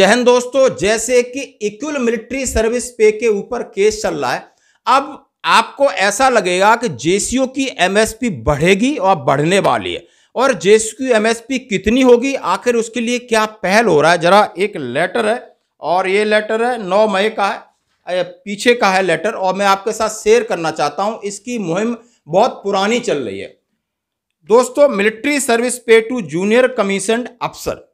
जय हिंद दोस्तों जैसे कि इक्वल मिलिट्री सर्विस पे के ऊपर केस चल रहा है अब आपको ऐसा लगेगा कि जेसीओ की एमएसपी बढ़ेगी और बढ़ने वाली है और जेसीओ की एमएसपी कितनी होगी आखिर उसके लिए क्या पहल हो रहा है जरा एक लेटर है और ये लेटर है नौ मई का है पीछे का है लेटर और मैं आपके साथ शेयर करना चाहता हूँ इसकी मुहिम बहुत पुरानी चल रही है दोस्तों military service pay to junior commission officer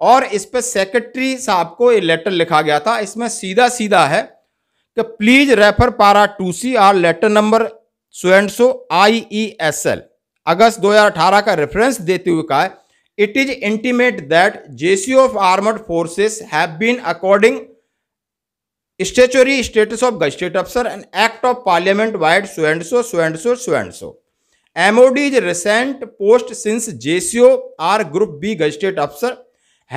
और इस पर सेक्रेटरी साहब को ये लेटर लिखा गया था इसमें सीधा सीधा है कि please refer para two C R letter number so I E S L अगस्त 2018 का रेफरेंस देते हुए कहा it is intimate that JC of armed forces have been according statutory status of gazetted officer and act of parliament vide सुवेंडसो सुवेंडसो सुवेंडसो MOD is recent post since JCO are group B gazetted officer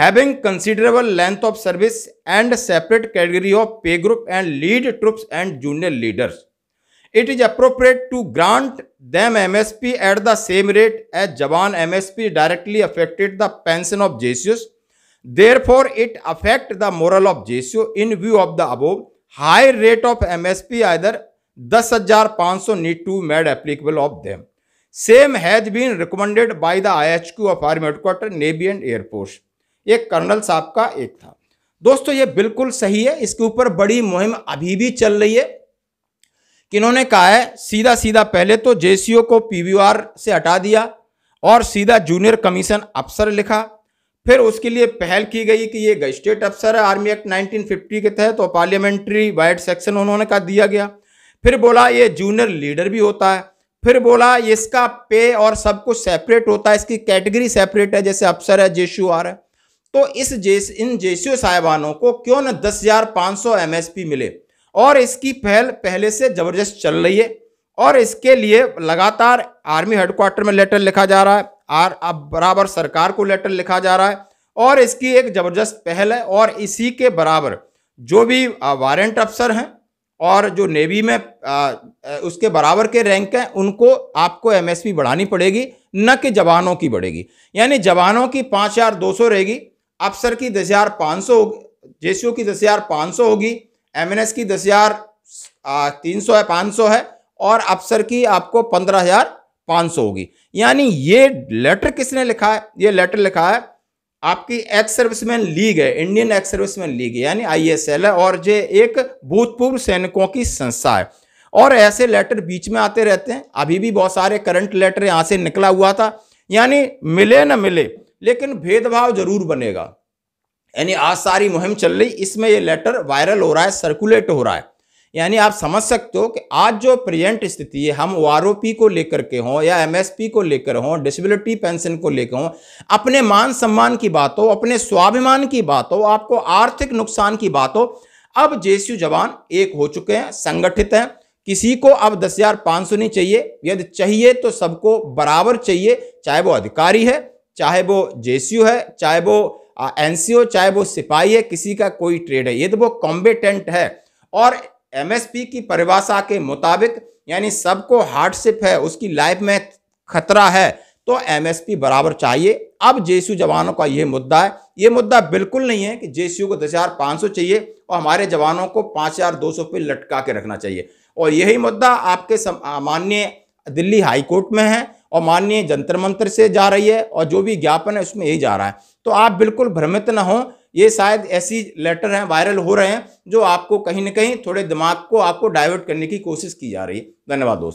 having considerable length of service and separate category of pay group and lead troops and junior leaders. It is appropriate to grant them MSP at the same rate as Jawan MSP directly affected the pension of JCOs. Therefore, it affect the moral of JCO in view of the above. High rate of MSP either 10,500 need to made applicable of them. Same has been recommended by the IHQ of Army Headquarters, Navy and Air Force. एक colonel साहब का एक था दोस्तों ये बिल्कुल सही है इसके ऊपर बड़ी मुहिम अभी भी चल रही है कि इन्होंने कहा है सीधा सीधा पहले तो जे को पी से हटा दिया और सीधा जूनियर कमीशन अफसर लिखा फिर उसके लिए पहल की गई कि ये गजिस्ट्रेट अफसर है आर्मी एक्ट 1950 के तहत तो पार्लियामेंट्री वाइड सेक्शन उन्होंने का दिया गया फिर बोला ये जूनियर लीडर भी होता है फिर बोला इसका पे और सब कुछ सेपरेट होता है इसकी कैटेगरी सेपरेट है जैसे अफसर है जे आर है तो इस जेस इन जेसीओ साहिबानों को क्यों न दस हज़ार पाँच सौ एम एस पी मिले और इसकी पहल पहले से ज़बरदस्त चल रही है और इसके लिए लगातार आर्मी हेडक्वार्टर में लेटर लिखा जा रहा है आर अब बराबर सरकार को लेटर लिखा जा रहा है और इसकी एक ज़बरदस्त पहल है और इसी के बराबर जो भी वारंट अफसर हैं और जो नेवी में आ, उसके बराबर के रैंक हैं उनको आपको एमएसपी बढ़ानी पड़ेगी न कि जवानों की बढ़ेगी यानी जवानों की पाँच हज़ार दो सौ रहेगी अफसर की दस हज़ार पाँच सौ यू की दस हज़ार पाँच सौ होगी एम एन एस की दस हज़ार तीन सौ है पाँच सौ है और अफसर की आपको पंद्रह हज़ार पाँच सौ होगी यानी ये लेटर किसने लिखा है ये लेटर लिखा है आपकी एक्स सर्विसमैन लीग है इंडियन एक्स सर्विसमैन लीग यानी आईएसएल है और ये एक भूतपूर्व सैनिकों की संस्था है और ऐसे लेटर बीच में आते रहते हैं अभी भी बहुत सारे करंट लेटर यहाँ से निकला हुआ था यानी मिले न मिले लेकिन भेदभाव जरूर बनेगा यानी आज सारी मुहिम चल रही इसमें ये लेटर वायरल हो रहा है सर्कुलेट हो रहा है यानी आप समझ सकते हो कि आज जो प्रेजेंट स्थिति है हम ओ को लेकर के हों या एमएसपी को लेकर हों डिसेबिलिटी पेंशन को लेकर हों अपने मान सम्मान की बात हो अपने स्वाभिमान की बात हो आपको आर्थिक नुकसान की बात हो अब जेसीयू जवान एक हो चुके हैं संगठित हैं किसी को अब दस हजार पाँच सौ नहीं चाहिए यदि चाहिए तो सबको बराबर चाहिए चाहे वो अधिकारी है चाहे वो जे है चाहे वो एन चाहे वो सिपाही है किसी का कोई ट्रेड है यदि तो वो कॉम्बेटेंट है और एम की परिभाषा के मुताबिक यानी सबको हार्डशिप है उसकी लाइफ में खतरा है तो एम बराबर चाहिए अब जे जवानों का यह मुद्दा है ये मुद्दा बिल्कुल नहीं है कि जे को दस हज़ार पाँच सौ चाहिए और हमारे जवानों को पाँच हज़ार दो सौ पे लटका के रखना चाहिए और यही मुद्दा आपके माननीय दिल्ली हाईकोर्ट में है और माननीय जंतर मंत्र से जा रही है और जो भी ज्ञापन है उसमें यही जा रहा है तो आप बिल्कुल भ्रमित ना हो ये शायद ऐसी लेटर हैं वायरल हो रहे हैं जो आपको कहीं ना कहीं थोड़े दिमाग को आपको डाइवर्ट करने की कोशिश की जा रही है धन्यवाद दोस्तों